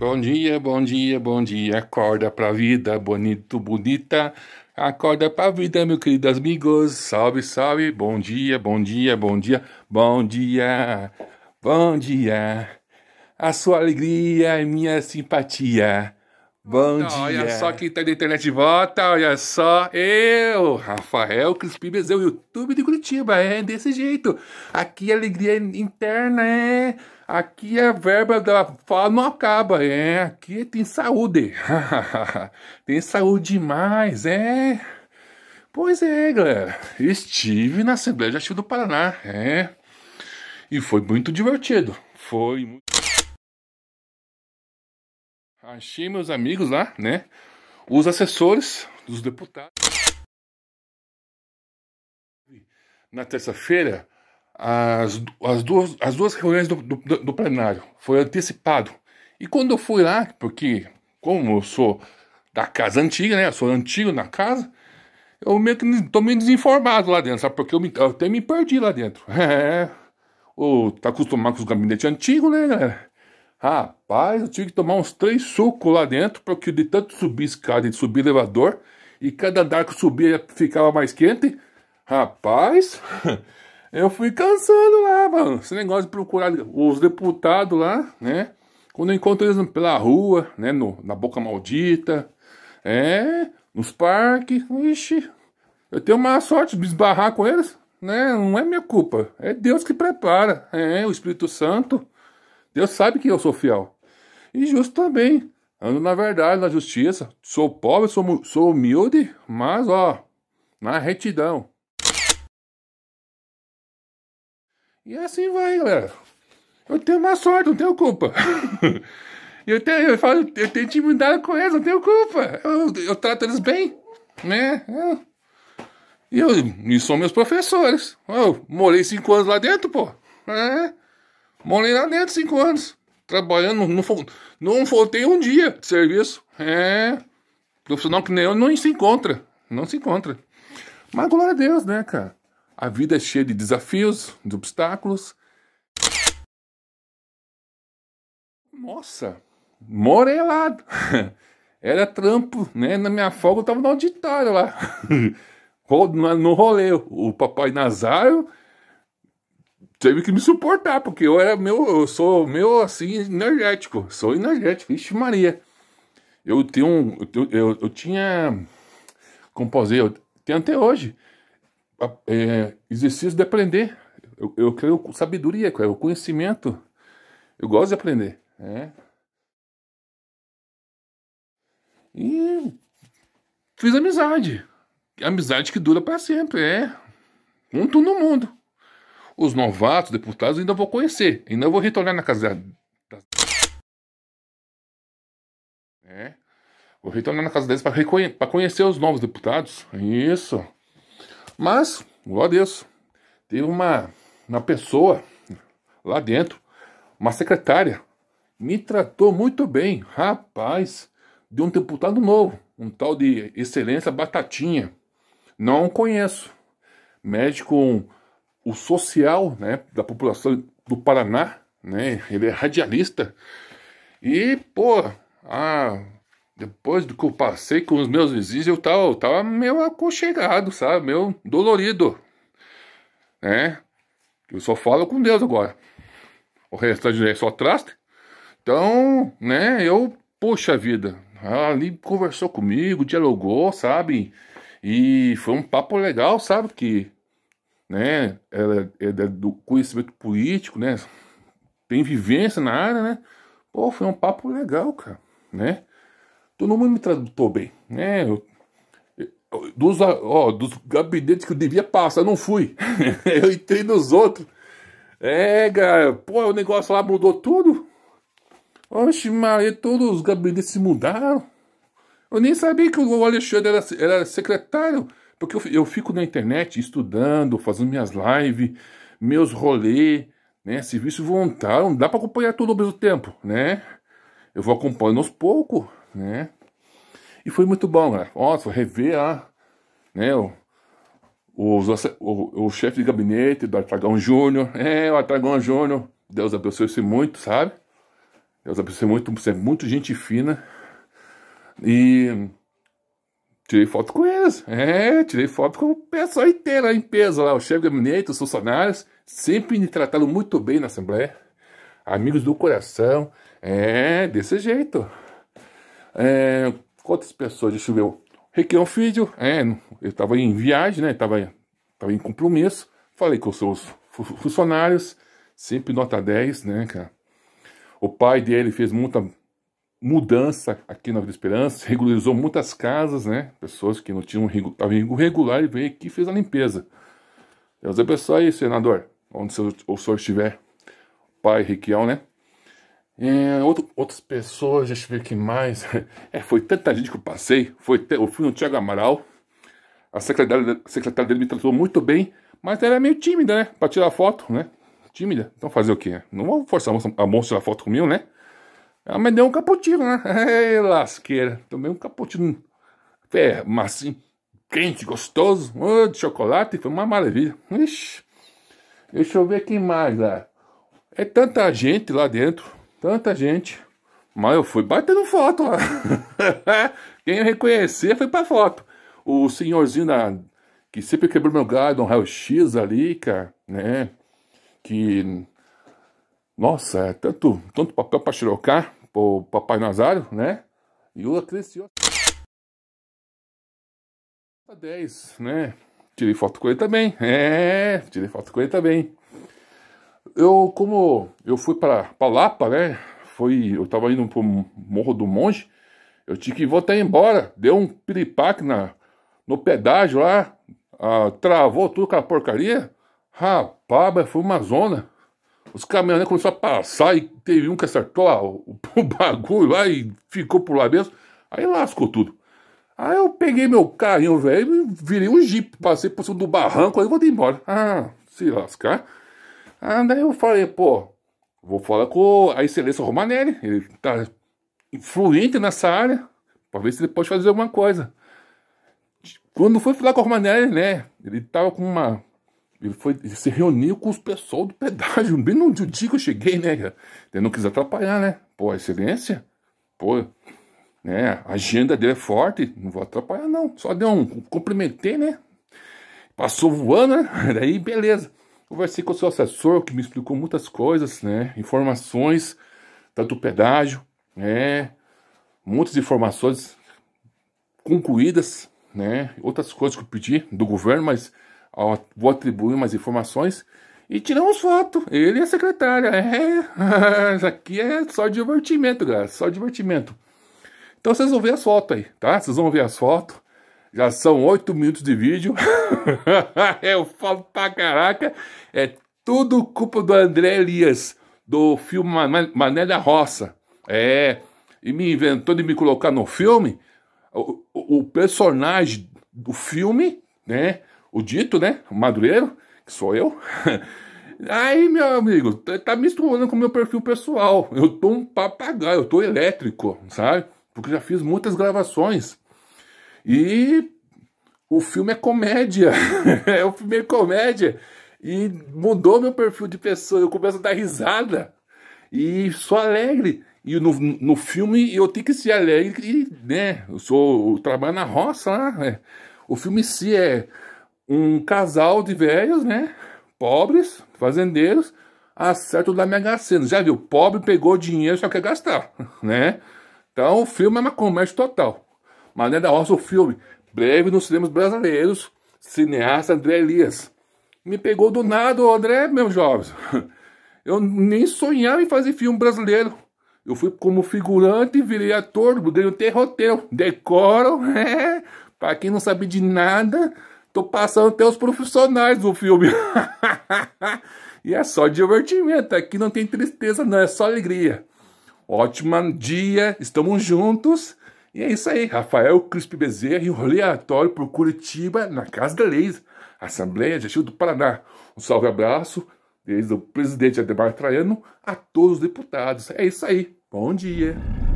Bom dia, bom dia, bom dia. Acorda pra vida, bonito, bonita. Acorda pra vida, meu querido amigos. Salve, salve. Bom dia, bom dia, bom dia, bom dia, bom dia. A sua alegria e minha simpatia. Bom então, dia. Olha só quem tá na internet de volta, olha só. Eu, Rafael Crispibes, é o YouTube de Curitiba, é desse jeito. Aqui a alegria interna é. Aqui a verba da fala não acaba, é. Aqui tem saúde. tem saúde demais, é. Pois é, galera. Estive na Assembleia Legislativa do Paraná, é. E foi muito divertido. Foi muito. Achei meus amigos lá, né? Os assessores dos deputados. Na terça-feira, as, as, duas, as duas reuniões do, do, do, plenário foi antecipado. E quando eu fui lá, porque como eu sou da casa antiga, né? Eu sou antigo na casa, eu meio que tô meio desinformado lá dentro, sabe? Porque eu, me, eu até me perdi lá dentro. É, ou tá acostumado com os gabinetes antigos, né, galera? Rapaz, eu tive que tomar uns três sucos lá dentro, para que de tanto subir escada e subir elevador, e cada andar que eu subia ficava mais quente. Rapaz, eu fui cansando lá, mano. Esse negócio de procurar os deputados lá, né? Quando eu encontro eles pela rua, né? No, na boca maldita, é, nos parques, ixi. Eu tenho uma sorte de esbarrar com eles, né? Não é minha culpa. É Deus que prepara, é, o Espírito Santo. Deus sabe que eu sou fiel. E justo também. Ando na verdade, na justiça. Sou pobre, sou, sou humilde, mas ó, na retidão. E assim vai, galera. Eu tenho má sorte, não tenho culpa. eu tenho, eu falo, eu tenho intimidade com eles, não tenho culpa. Eu, eu trato eles bem, né? E eu, e são meus professores. Eu morei cinco anos lá dentro, pô. É. Morei lá dentro cinco anos. Trabalhando, não, não faltei um dia de serviço. É. Profissional que nem eu não se encontra. Não se encontra. Mas glória a Deus, né, cara? A vida é cheia de desafios, de obstáculos. Nossa, morei lá. Era trampo, né? Na minha folga eu tava no auditório lá. No rolê, o papai Nazário teve que me suportar, porque eu era meu, eu sou meu assim, energético. Sou energético, vixe Maria. Eu tenho um. Eu, eu, eu tinha. Como posso dizer, eu tenho até hoje. É, exercício de aprender. Eu, quero sabedoria, o conhecimento. Eu gosto de aprender. Né? E fiz amizade. Amizade que dura para sempre, é. Um no mundo. Os novatos deputados ainda vou conhecer, ainda vou retornar na casa da... É. Vou retornar na casa deles para reconhe... conhecer os novos deputados. Isso. Mas, glória a Deus, teve uma, uma pessoa lá dentro, uma secretária, me tratou muito bem, rapaz, de um deputado novo, um tal de Excelência Batatinha. Não conheço. Médico o social né, da população do Paraná, né, ele é radialista. E, pô, ah, depois do que eu passei com os meus vizinhos, eu tava, eu tava meio aconchegado, sabe? Meio dolorido, né? Eu só falo com Deus agora. O restante é só traste. Então, né, eu, poxa vida, ali conversou comigo, dialogou, sabe? E foi um papo legal, sabe? Que né? Ela é do conhecimento político, né? Tem vivência na área, né? Pô, foi um papo legal, cara, né? Todo mundo me tradutou bem, né? Eu, dos, ó, dos gabinetes que eu devia passar, eu não fui. eu entrei nos outros. É, cara, pô, o negócio lá mudou tudo. Oxe, Maria, todos os gabinetes se mudaram. Eu nem sabia que o Alexandre era, era secretário. Porque eu, eu fico na internet estudando, fazendo minhas lives, meus rolês, né? Serviço voluntário, não dá para acompanhar tudo ao mesmo tempo, né? Eu vou acompanhando aos poucos, né? E foi muito bom, galera. Nossa, rever a, né, o, o, o, o chefe de gabinete do Artragão Júnior. É, o Artragão Júnior. Deus abençoe você muito, sabe? Deus abençoe muito, você é muito gente fina. E Tirei foto com eles. É, tirei foto com o pessoal inteiro, a empresa lá, o chefe do gabinete, os funcionários. Sempre me trataram muito bem na Assembleia. Amigos do coração. É, desse jeito. É, quantas pessoas? Deixa eu ver. Requião é Filho, é, eu estava em viagem, né? Estava tava em compromisso. Falei com os seus funcionários. Sempre nota 10, né, cara? O pai dele fez muita mudança aqui na Vila Esperança, regularizou muitas casas, né? Pessoas que não tinham um regular e veio aqui e fez a limpeza. Deus é abençoe aí, senador, onde o senhor estiver. Pai Riquião, né? É, outro, outras pessoas, deixa eu ver quem mais. É, foi tanta gente que eu passei. Foi te, eu fui no Tiago Amaral. A secretária, a secretária dele me tratou muito bem, mas ela é meio tímida, né? Pra tirar foto, né? Tímida. Então fazer o quê? Não vou forçar a moça, a moça a tirar foto comigo, né? Ela me deu um capotinho, né? Ei, é, lasqueira. Tomei um capotinho. É, macio, quente, gostoso, oh, de chocolate. Foi uma maravilha. Ixi. Deixa eu ver quem mais lá. É tanta gente lá dentro. Tanta gente. Mas eu fui batendo foto lá. Quem eu foi pra foto. O senhorzinho da, que sempre quebrou meu galho, um Raio X ali, cara, né? Que nossa, é tanto, tanto papel para xerocar, o Papai Nazário, né? E o cresceu. Tá 10, né? Tirei foto com ele também. É, tirei foto com ele também. Eu, como eu fui para Lapa, né? Foi, eu tava indo pro Morro do Monge. Eu tinha que voltar embora. Deu um piripaque na, no pedágio lá. Ah, travou tudo com a porcaria. Rapaz, foi uma zona. Os caminhoneiros começaram a passar e teve um que acertou o, o bagulho lá e ficou por lá mesmo. Aí lascou tudo. Aí eu peguei meu carrinho, velho, virei um jipe, passei por cima do barranco, aí eu vou embora. Ah, se lascar. Ah, daí eu falei, pô, vou falar com a excelência Romanelli, ele tá influente nessa área, para ver se ele pode fazer alguma coisa. Quando foi falar com a Romanelli, né, ele tava com uma ele foi ele se reuniu com os pessoal do pedágio, bem no dia que eu cheguei, né? Ele não quis atrapalhar, né? Pô, excelência, pô, né? A agenda dele é forte, não vou atrapalhar, não. Só deu um cumprimentei, né? Passou voando, né? Daí, beleza. Conversei com o seu assessor, que me explicou muitas coisas, né? Informações, tanto do pedágio, né? Muitas informações concluídas, né? Outras coisas que eu pedi do governo, mas vou atribuir umas informações e tiramos foto. Ele e a secretária. É, isso aqui é só divertimento, galera. Só divertimento. Então vocês vão ver as fotos aí, tá? Vocês vão ver as fotos. Já são oito minutos de vídeo. Eu falo pra caraca. É tudo culpa do André Elias, do filme Mané da Roça. É. E me inventou de me colocar no filme. o, o, o personagem do filme, né? o dito, né? O madrueiro, que sou eu. Aí, meu amigo, tá misturando com o meu perfil pessoal. Eu tô um papagaio, eu tô elétrico, sabe? Porque já fiz muitas gravações. E o filme é comédia. é o filme é comédia. E mudou meu perfil de pessoa. Eu começo a dar risada. E sou alegre. E no, no filme eu tenho que ser alegre, né? Eu sou. Eu trabalho na roça lá. Né? O filme em si é um casal de velhos, né? Pobres, fazendeiros, acerto da Mega Sena. Já viu? Pobre pegou dinheiro só quer gastar, né? Então o filme é uma comédia total. Mané da Roça, o filme. Breve nos cinemas brasileiros. Cineasta André Elias. Me pegou do nada, André, meus jovens. Eu nem sonhava em fazer filme brasileiro. Eu fui como figurante, virei ator, ganhei até roteiro. Decoro, né? Pra quem não sabe de nada, Tô passando até os profissionais do filme. e é só divertimento. Aqui não tem tristeza, não. É só alegria. Ótimo dia. Estamos juntos. E é isso aí. Rafael Crispi Bezerra e o rolê aleatório por Curitiba, na Casa da Leis. Assembleia Chico do Paraná. Um salve abraço desde o presidente Ademar Traiano a todos os deputados. É isso aí. Bom dia.